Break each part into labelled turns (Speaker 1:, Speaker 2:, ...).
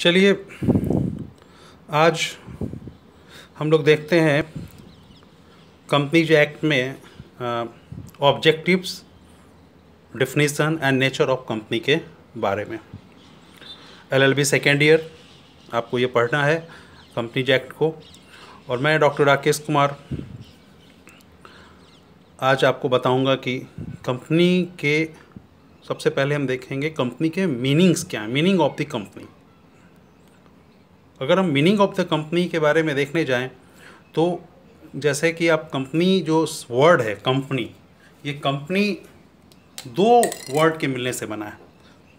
Speaker 1: चलिए आज हम लोग देखते हैं कंपनीज एक्ट में objectives definition and nature of company के बारे में एलएलबी सेकेंड ईयर आपको ये पढ़ना है कंपनीज एक्ट को और मैं डॉक्टर राकेश कुमार आज आपको बताऊंगा कि कंपनी के सबसे पहले हम देखेंगे कंपनी के मीनिंग्स क्या है मीनिंग ऑफ द कंपनी अगर हम मीनिंग ऑफ द कंपनी के बारे में देखने जाएँ तो जैसे कि आप कंपनी जो वर्ड है कंपनी ये कंपनी दो वर्ड के मिलने से बना है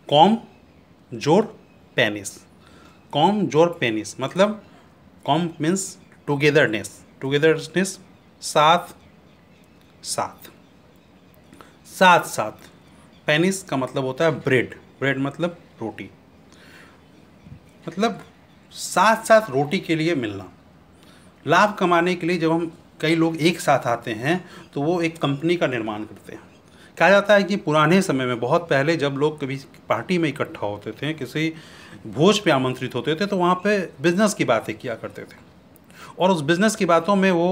Speaker 1: कॉम जोर पेनिस कॉम जोर पेनिस मतलब कॉम मीन्स टुगेदरनेस टुगेदरनेस साथ साथ साथ साथ पेनिस का मतलब होता है ब्रेड ब्रेड मतलब रोटी मतलब साथ साथ रोटी के लिए मिलना लाभ कमाने के लिए जब हम कई लोग एक साथ आते हैं तो वो एक कंपनी का निर्माण करते हैं कहा जाता है कि पुराने समय में बहुत पहले जब लोग कभी पार्टी में इकट्ठा होते थे किसी भोज पे आमंत्रित होते थे तो वहाँ पे बिज़नेस की बातें किया करते थे और उस बिज़नेस की बातों में वो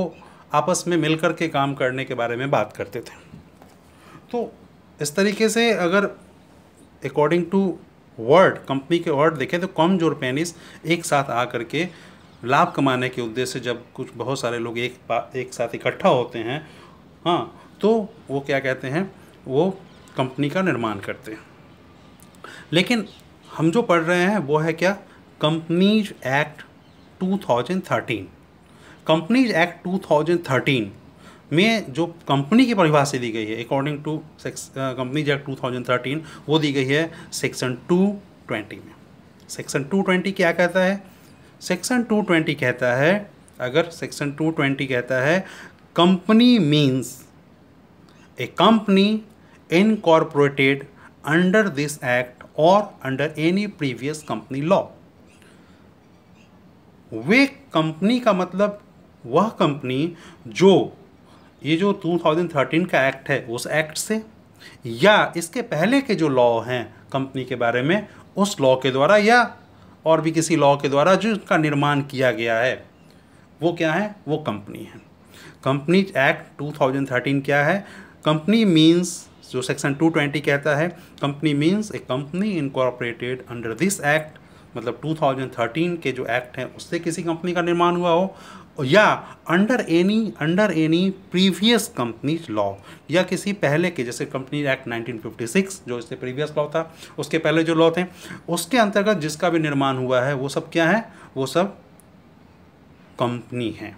Speaker 1: आपस में मिल के काम करने के बारे में बात करते थे तो इस तरीके से अगर अकॉर्डिंग टू वर्ड कंपनी के वर्ड देखें तो कमजोर पैनिस एक साथ आ करके लाभ कमाने के उद्देश्य से जब कुछ बहुत सारे लोग एक एक साथ इकट्ठा होते हैं हाँ तो वो क्या कहते हैं वो कंपनी का निर्माण करते हैं लेकिन हम जो पढ़ रहे हैं वो है क्या कंपनीज एक्ट 2013 कंपनीज एक्ट 2013 में जो कंपनी की परिभाषा दी गई है according to two thousand thirteen वो दी गई है सेक्शन 220 में सेक्शन 220 क्या कहता है सेक्शन 220 कहता है अगर सेक्शन 220 कहता है company means a company incorporated under this act और under any previous company law वे कंपनी का मतलब वह कंपनी जो ये जो 2013 का एक्ट है उस एक्ट से या इसके पहले के जो लॉ हैं कंपनी के बारे में उस लॉ के द्वारा या और भी किसी लॉ के द्वारा जो इसका निर्माण किया गया है वो क्या है वो कंपनी है कंपनी एक्ट 2013 क्या है कंपनी मीन्स जो सेक्शन 220 कहता है company means a company incorporated under this act मतलब 2013 के जो एक्ट हैं उससे किसी कंपनी का निर्माण हुआ हो या under any under any previous companies law या किसी पहले के जैसे कंपनी एक्ट 1956 जो इससे प्रीवियस लॉ था उसके पहले जो लॉ थे उसके अंतर्गत जिसका भी निर्माण हुआ है वो सब क्या है वो सब कंपनी है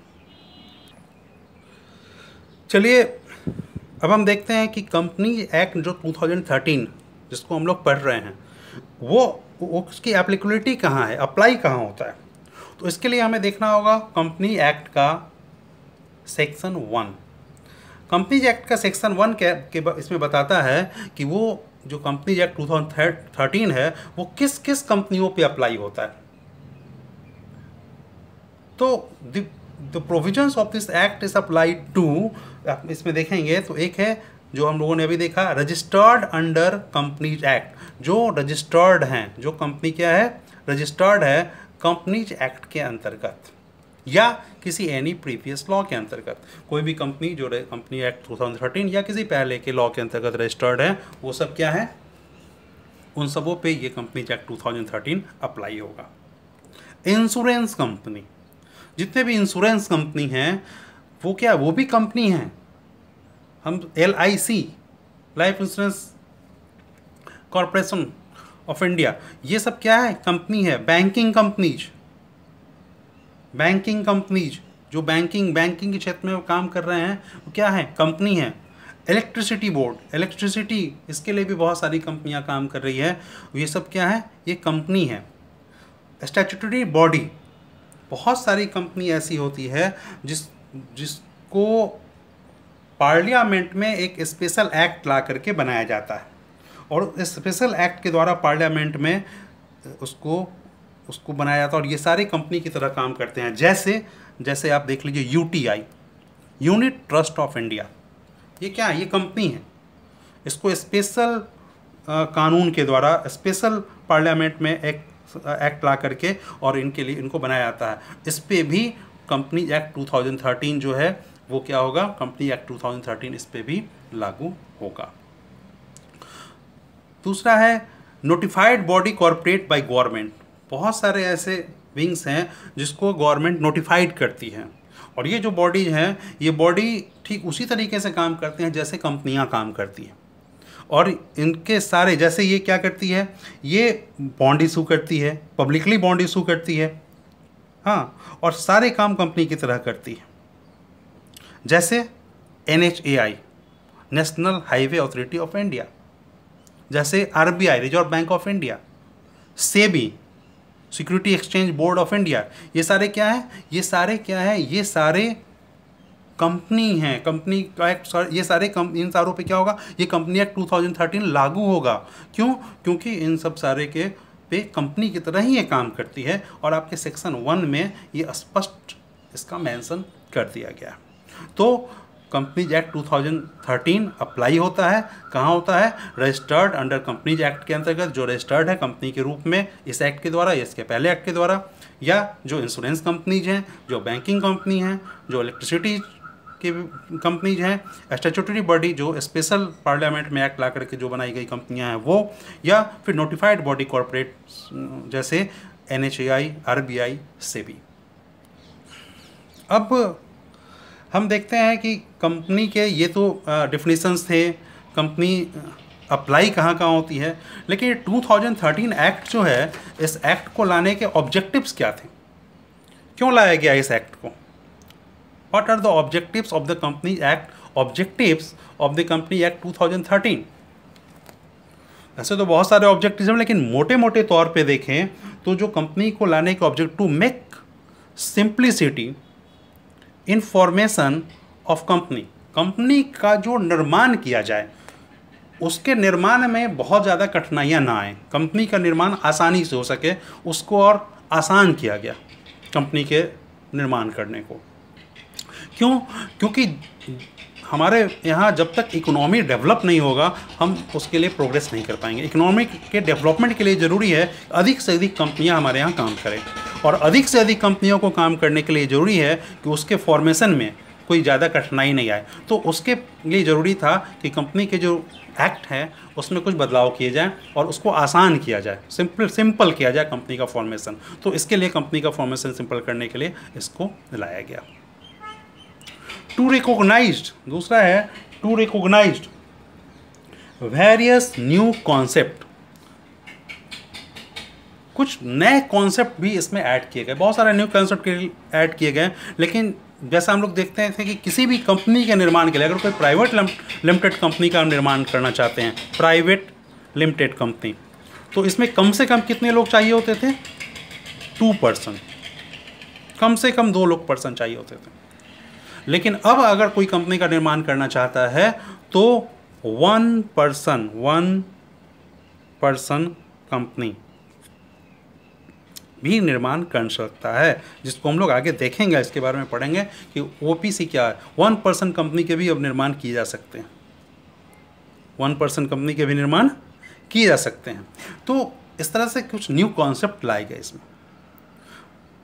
Speaker 1: चलिए अब हम देखते हैं कि कंपनी एक्ट जो 2013 जिसको हम लोग पढ़ रहे हैं वो, वो उसकी एप्लीकेबिलिटी कहाँ है अप्लाई कहाँ होता है तो इसके लिए हमें देखना होगा कंपनी एक्ट का सेक्शन वन कंपनीज एक्ट का सेक्शन वन के, के इसमें बताता है कि वो जो companies act two thousand thirteen है वो किस किस कंपनियों पे अप्लाई होता है तो the provisions of this act is apply to इसमें देखेंगे तो एक है जो हम लोगों ने अभी देखा रजिस्टर्ड अंडर कंपनीज एक्ट जो रजिस्टर्ड हैं जो कंपनी क्या है रजिस्टर्ड है कंपनीज एक्ट के अंतर्गत या किसी एनी प्रीवियस लॉ के अंतर्गत कोई भी कंपनी जो कंपनी एक्ट 2013 या किसी पहले के लॉ के अंतर्गत रजिस्टर्ड है वो सब क्या है उन सबों पे ये कंपनी एक्ट 2013 अप्लाई होगा इंश्योरेंस कंपनी जितने भी इंश्योरेंस कंपनी हैं वो क्या वो भी कंपनी हैं हम L I C life insurance corporation of India ये सब क्या है कंपनी है बैंकिंग कंपनीज बैंकिंग कंपनीज जो बैंकिंग बैंकिंग के क्षेत्र में वो काम कर रहे हैं वो क्या है कंपनी है इलेक्ट्रिसिटी बोर्ड इलेक्ट्रिसिटी इसके लिए भी बहुत सारी कंपनियां काम कर रही है ये सब क्या है ये कंपनी है स्टैचूटरी बॉडी बहुत सारी कंपनी ऐसी होती है जिस जिसको पार्लियामेंट में एक स्पेशल एक्ट ला करके बनाया जाता है और स्पेशल एक्ट के द्वारा पार्लियामेंट में उसको उसको बनाया जाता है और ये सारे कंपनी की तरह काम करते हैं जैसे जैसे आप देख लीजिए U unit trust of India ये क्या है ये कंपनी है इसको स्पेशल कानून के द्वारा स्पेशल पार्लियामेंट में एक एक्ट ला करके और इनके लिए इनको बनाया जाता है इस पर भी कंपनी एक्ट 2013 जो है वो क्या होगा कंपनी एक्ट 2013 इस पर भी लागू होगा दूसरा है notified body corporate by government बहुत सारे ऐसे विंग्स हैं जिसको गवर्नमेंट नोटिफाइड करती है और ये जो बॉडी हैं ये बॉडी ठीक उसी तरीके से काम करते हैं जैसे कंपनियां काम करती हैं और इनके सारे जैसे ये क्या करती है ये बॉन्ड इशू करती है पब्लिकली बॉन्ड इशू करती है हाँ और सारे काम कंपनी की तरह करती है जैसे N national highway authority of India जैसे I reserve bank of India SEBI security exchange board of India ये सारे क्या है ये सारे क्या है ये सारे कंपनी हैं कंपनी एक्ट ये सारे कम इन सारों पे क्या होगा ये कंपनी एक्ट 2013 लागू होगा क्यों क्योंकि इन सब सारे के पे कंपनी की तरह ही ये काम करती है और आपके सेक्शन वन में ये स्पष्ट इसका मेंशन कर दिया गया तो कंपनीज एक्ट 2013 अप्लाई होता है कहाँ होता है रजिस्टर्ड अंडर कंपनीज एक्ट के अंतर्गत जो रजिस्टर्ड है कंपनी के रूप में इस एक्ट के द्वारा या इसके पहले एक्ट के द्वारा या जो इंश्योरेंस कंपनीज हैं जो बैंकिंग कंपनी हैं जो इलेक्ट्रिसिटी की कंपनीज हैं स्टेचुटरी बॉडी जो स्पेशल पार्लियामेंट में एक्ट ला करके जो बनाई गई कंपनियाँ हैं वो या फिर नोटिफाइड बॉडी कॉरपोरेट जैसे N H A I R B I भी अब हम देखते हैं कि कंपनी के ये तो डिफिनीसन्स थे कंपनी अप्लाई कहाँ कहाँ होती है लेकिन 2013 एक्ट जो है इस एक्ट को लाने के ऑब्जेक्टिव्स क्या थे क्यों लाया गया इस एक्ट को what are the objectives of the company act objectives of the company act 2013 ऐसे तो बहुत सारे ऑब्जेक्टिव हैं लेकिन मोटे मोटे तौर पे देखें तो जो कंपनी को लाने के object to make simplicity formation of company company का जो निर्माण किया जाए उसके निर्माण में बहुत ज़्यादा कठिनाइयाँ ना आए कंपनी का निर्माण आसानी से हो सके उसको और आसान किया गया कंपनी के निर्माण करने को क्यों क्योंकि हमारे यहाँ जब तक इकोनॉमी डेवलप नहीं होगा हम उसके लिए प्रोग्रेस नहीं कर पाएंगे इकोनॉमी के डेवलपमेंट के लिए ज़रूरी है अधिक से अधिक कंपनियाँ हमारे यहाँ काम करें और अधिक से अधिक कंपनियों को काम करने के लिए ज़रूरी है कि उसके फॉर्मेशन में कोई ज़्यादा कठिनाई नहीं आए तो उसके लिए ज़रूरी था कि कंपनी के जो एक्ट हैं उसमें कुछ बदलाव किए जाएँ और उसको आसान किया जाए सिंपल सिंपल किया जाए कंपनी का फॉर्मेशन तो इसके लिए कंपनी का फॉर्मेशन सिंपल करने के लिए इसको लाया गया टू रिकोगनाइज दूसरा है to recognise various new concept कुछ नए कॉन्सेप्ट भी इसमें ऐड किए गए बहुत सारे न्यू कॉन्सेप्ट ऐड किए गए लेकिन जैसा हम लोग देखते हैं कि किसी भी कंपनी के निर्माण के लिए अगर कोई प्राइवेट लिमिटेड कंपनी का निर्माण करना चाहते हैं प्राइवेट लिमिटेड कंपनी तो इसमें कम से कम कितने लोग चाहिए होते थे टू पर्सन कम से कम दो लोग पर्सन चाहिए होते थे लेकिन अब अगर कोई कंपनी का निर्माण करना चाहता है तो one person one person company भी निर्माण कर सकता है जिसको हम लोग आगे देखेंगे इसके बारे में पढ़ेंगे कि ओ क्या है वन पर्सन कंपनी के भी अब निर्माण किए जा सकते हैं वन पर्सन कंपनी के भी निर्माण किए जा सकते हैं तो इस तरह से कुछ न्यू कॉन्सेप्ट लाए गए इसमें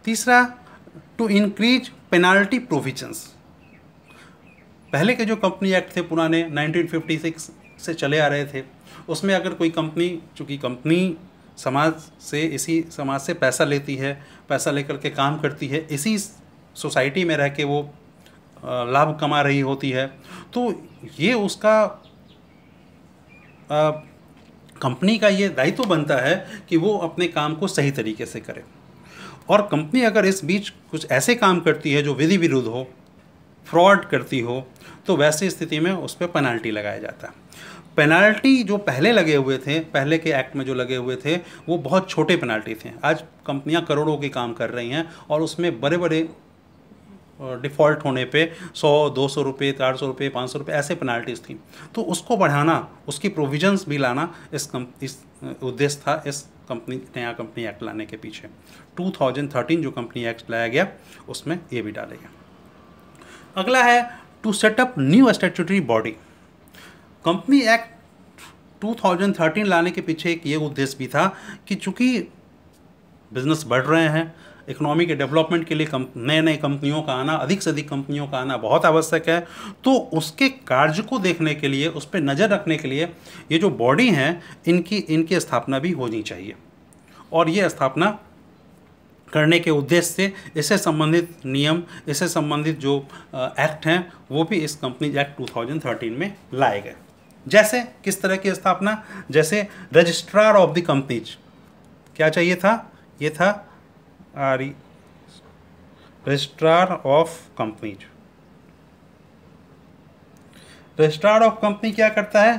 Speaker 1: तीसरा टू इंक्रीज पेनाल्टी प्रोविजंस पहले के जो कंपनी एक्ट थे पुराने 1956 से चले आ रहे थे उसमें अगर कोई कंपनी चूँकि कंपनी समाज से इसी समाज से पैसा लेती है पैसा लेकर के काम करती है इसी सोसाइटी में रह के वो लाभ कमा रही होती है तो ये उसका कंपनी का ये दायित्व तो बनता है कि वो अपने काम को सही तरीके से करे और कंपनी अगर इस बीच कुछ ऐसे काम करती है जो विधि विरुद्ध हो फ्रॉड करती हो तो वैसी स्थिति में उस पर पेनाल्टी लगाया जाता है पेनाल्टी जो पहले लगे हुए थे पहले के एक्ट में जो लगे हुए थे वो बहुत छोटे पेनाल्टी थे आज कंपनियां करोड़ों के काम कर रही हैं और उसमें बड़े बड़े डिफ़ॉल्ट होने पे सौ दो सौ रुपये चार सौ रुपये पाँच सौ रुपये ऐसे पेनाल्टीज थी तो उसको बढ़ाना उसकी प्रोविजंस भी लाना इस कम इस उद्देश्य था इस कंपनी नया कंपनी एक्ट लाने के पीछे 2013 जो कंपनी एक्ट लाया गया उसमें ये भी डाले गया अगला है to set up new statutory body company act 2013 लाने के पीछे एक ये उद्देश्य भी था कि चूँकि बिजनेस बढ़ रहे हैं इकोनॉमी के डेवलपमेंट के लिए नए नए कंपनियों का आना अधिक से अधिक कंपनियों का आना बहुत आवश्यक है तो उसके कार्य को देखने के लिए उस पर नज़र रखने के लिए ये जो बॉडी हैं इनकी इनकी स्थापना भी होनी चाहिए और ये स्थापना करने के उद्देश्य से इससे संबंधित नियम इससे संबंधित जो एक्ट हैं वो भी इस कंपनी एक्ट 2013 में लाए गए जैसे किस तरह की स्थापना जैसे रजिस्ट्रार ऑफ द कंपनीज क्या चाहिए था ये था आरी registrar of companies registrar of company क्या करता है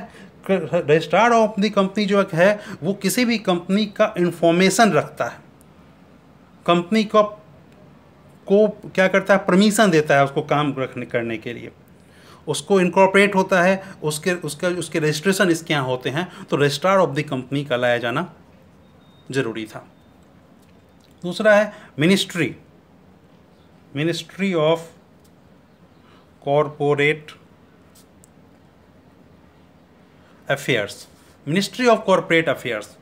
Speaker 1: रजिस्ट्रार ऑफ द कंपनी जो है वो किसी भी कंपनी का इंफॉर्मेशन रखता है कंपनी को को क्या करता है परमिशन देता है उसको काम रखने करने के लिए उसको इनकॉर्पोरेट होता है उसके उसका उसके रजिस्ट्रेशन इसके यहाँ होते हैं तो रजिस्ट्रार ऑफ द कंपनी का लाया जाना ज़रूरी था दूसरा है ministry ministry of corporate affairs ministry of corporate affairs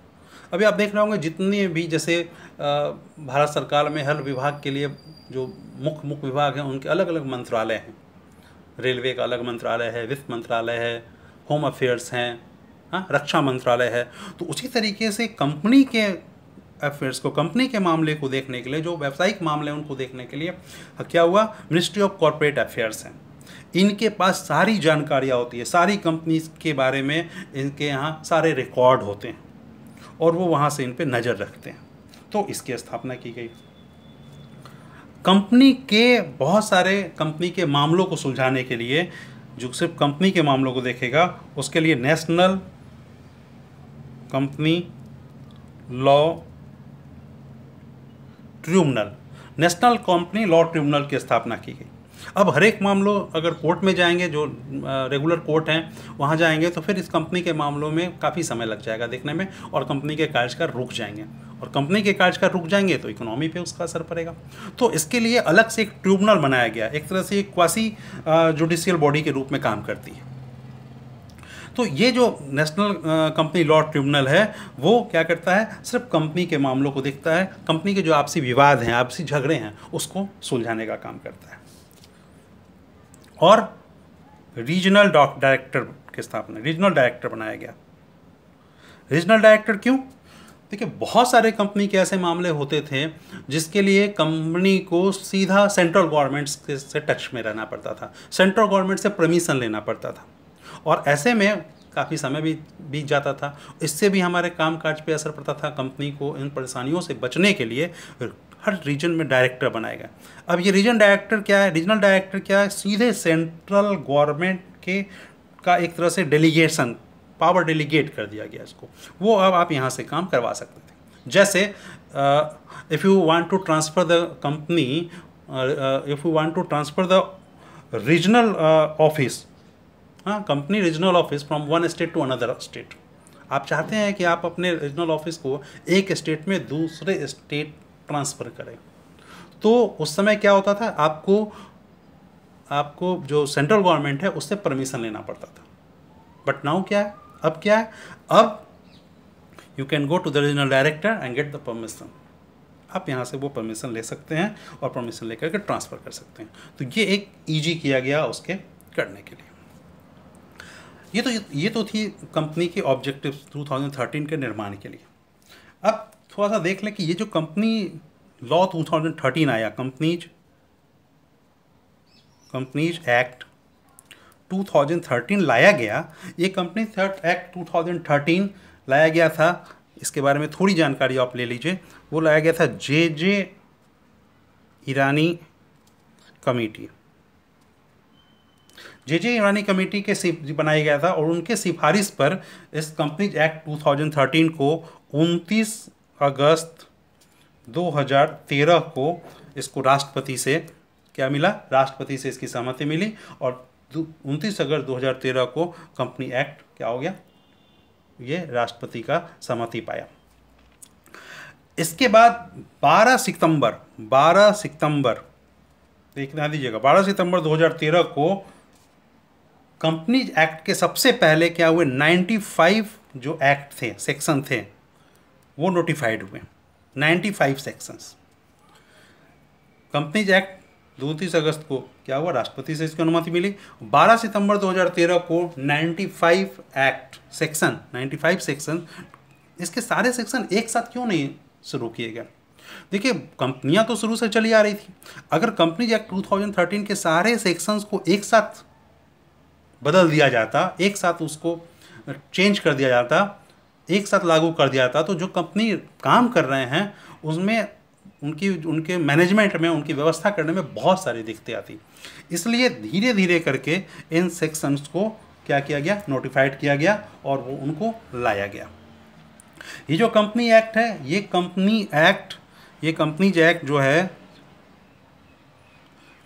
Speaker 1: अभी आप देख रहे होंगे जितने भी जैसे भारत सरकार में हर विभाग के लिए जो मुख्य मुख्य विभाग हैं उनके अलग अलग मंत्रालय हैं रेलवे का अलग मंत्रालय है वित्त मंत्रालय है होम अफेयर्स हैं हाँ रक्षा मंत्रालय है तो उसी तरीके से कंपनी के अफेयर्स को कंपनी के मामले को देखने के लिए जो व्यावसायिक मामले हैं उनको देखने के लिए हाँ, क्या हुआ मिनिस्ट्री ऑफ कॉरपोरेट अफेयर्स हैं इनके पास सारी जानकारियाँ होती है सारी कंपनीज के बारे में इनके यहाँ सारे रिकॉर्ड होते हैं और वो वहाँ से इन पर नज़र रखते हैं तो इसकी स्थापना की गई कंपनी के बहुत सारे कंपनी के मामलों को सुलझाने के लिए जो सिर्फ कंपनी के मामलों को देखेगा उसके लिए national company law tribunal national company law tribunal की स्थापना की गई अब हर एक मामलों अगर कोर्ट में जाएंगे जो रेगुलर कोर्ट हैं वहाँ जाएंगे तो फिर इस कंपनी के मामलों में काफ़ी समय लग जाएगा देखने में और कंपनी के कार्य का रुक जाएंगे और कंपनी के कार्य का रुक जाएंगे तो इकोनॉमी पे उसका असर पड़ेगा तो इसके लिए अलग से एक ट्रिब्यूनल बनाया गया एक तरह से एक क्वासी जुडिशियल बॉडी के रूप में काम करती है तो ये जो नेशनल कंपनी लॉ ट्रिब्यूनल है वो क्या करता है सिर्फ कंपनी के मामलों को देखता है कंपनी के जो आपसी विवाद हैं आपसी झगड़े हैं उसको सुलझाने का काम करता है और रीजनल डायरेक्टर की स्थापना रीजनल डायरेक्टर बनाया गया रीजनल डायरेक्टर क्यों देखिए बहुत सारे कंपनी के ऐसे मामले होते थे जिसके लिए कंपनी को सीधा सेंट्रल गवर्नमेंट से टच में रहना पड़ता था सेंट्रल गवर्नमेंट से परमिशन लेना पड़ता था और ऐसे में काफ़ी समय भी बीत जाता था इससे भी हमारे काम काज पर असर पड़ता था कंपनी को इन परेशानियों से बचने के लिए हर रीजन में डायरेक्टर बनाएगा अब ये रीजन डायरेक्टर क्या है रीजनल डायरेक्टर क्या है सीधे सेंट्रल गवर्नमेंट के का एक तरह से डेलीगेशन पावर डेलीगेट कर दिया गया इसको वो अब आप यहाँ से काम करवा सकते थे जैसे if you want to transfer the company if you want to transfer the regional office हाँ company regional office from one state to another state आप चाहते हैं कि आप अपने रीजनल ऑफिस को एक स्टेट में दूसरे स्टेट ट्रांसफ़र करें तो उस समय क्या होता था आपको आपको जो सेंट्रल गवर्नमेंट है उससे परमिशन लेना पड़ता था बट नाउ क्या है अब क्या है अब you can go to the regional director and get the permission आप यहाँ से वो परमिशन ले सकते हैं और परमिशन लेकर के ट्रांसफ़र कर सकते हैं तो ये एक ईजी किया गया उसके करने के लिए ये तो ये तो थी कंपनी के ऑब्जेक्टिव 2013 के निर्माण के लिए अब थोड़ा सा देख लें कि ये जो company law two thousand thirteen आया companies companies act two thousand thirteen लाया गया ये कंपनी टू एक्ट थर्टीन लाया गया था इसके बारे में थोड़ी जानकारी आप ले लीजिए वो लाया गया था जे जे ईरानी कमेटी जे जे ईरानी कमेटी के बनाया गया था और उनके सिफारिश पर इस कंपनीज एक्ट 2013 को उनतीस अगस्त 2013 को इसको राष्ट्रपति से क्या मिला राष्ट्रपति से इसकी सहमति मिली और उनतीस अगस्त 2013 को कंपनी एक्ट क्या हो गया ये राष्ट्रपति का सहमति पाया इसके बाद 12 सितंबर 12 सितंबर देखना दीजिएगा 12 सितंबर 2013 को कंपनी एक्ट के सबसे पहले क्या हुए 95 जो एक्ट थे सेक्शन थे वो नोटिफाइड हुए 95 सेक्शंस कंपनीज एक्ट दो तीस अगस्त को क्या हुआ राष्ट्रपति से इसकी अनुमति मिली 12 सितंबर 2013 को 95 एक्ट सेक्शन 95 सेक्शन इसके सारे सेक्शन एक साथ क्यों नहीं शुरू किए गए देखिए कंपनियां तो शुरू से चली आ रही थी अगर कंपनीज एक्ट 2013 के सारे सेक्शंस को एक साथ बदल दिया जाता एक साथ उसको चेंज कर दिया जाता एक साथ लागू कर दिया था तो जो कंपनी काम कर रहे हैं उसमें उनकी उनके मैनेजमेंट में उनकी व्यवस्था करने में बहुत सारी दिक्कतें आती इसलिए धीरे धीरे करके इन सेक्शंस को क्या किया गया नोटिफाइड किया गया और वो उनको लाया गया ये जो कंपनी एक्ट है ये कंपनी एक्ट ये कंपनीज एक्ट जो है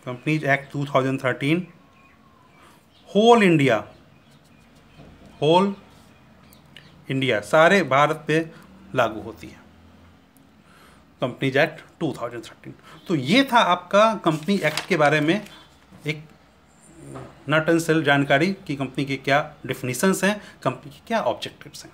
Speaker 1: companies act 2013 whole India whole India सारे भारत पे लागू होती है कंपनीज एक्ट 2013 तो ये था आपका कंपनी एक्ट के बारे में एक नट एंड सेल जानकारी कि कंपनी के क्या डिफिनीसन्स हैं कंपनी के क्या ऑब्जेक्टिव्स हैं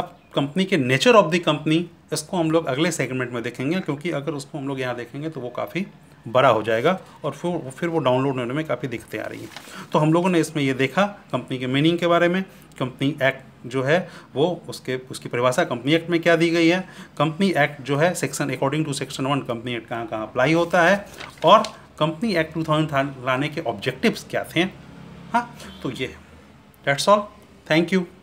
Speaker 1: अब कंपनी के नेचर ऑफ द कंपनी इसको हम लोग अगले सेगमेंट में देखेंगे क्योंकि अगर उसको हम लोग यहाँ देखेंगे तो वो काफ़ी बड़ा हो जाएगा और फिर फिर वो डाउनलोड होने में काफ़ी दिक्कतें आ रही हैं तो हम लोगों ने इसमें ये देखा कंपनी के मीनिंग के बारे में कंपनी एक्ट जो है वो उसके उसकी परिभाषा कंपनी एक्ट में क्या दी गई है कंपनी एक्ट जो है section according to section one company act कहाँ कहाँ अप्लाई होता है और कंपनी एक्ट टू थाउजेंड लाने के ऑब्जेक्टिव्स क्या थे हाँ तो ये डेट्स ऑल थैंक यू